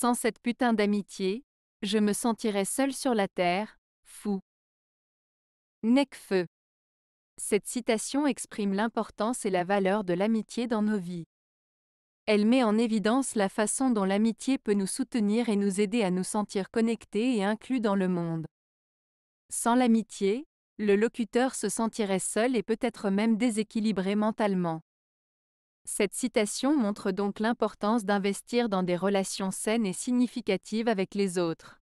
Sans cette putain d'amitié, je me sentirais seul sur la terre, fou. Necfeu. Cette citation exprime l'importance et la valeur de l'amitié dans nos vies. Elle met en évidence la façon dont l'amitié peut nous soutenir et nous aider à nous sentir connectés et inclus dans le monde. Sans l'amitié, le locuteur se sentirait seul et peut-être même déséquilibré mentalement. Cette citation montre donc l'importance d'investir dans des relations saines et significatives avec les autres.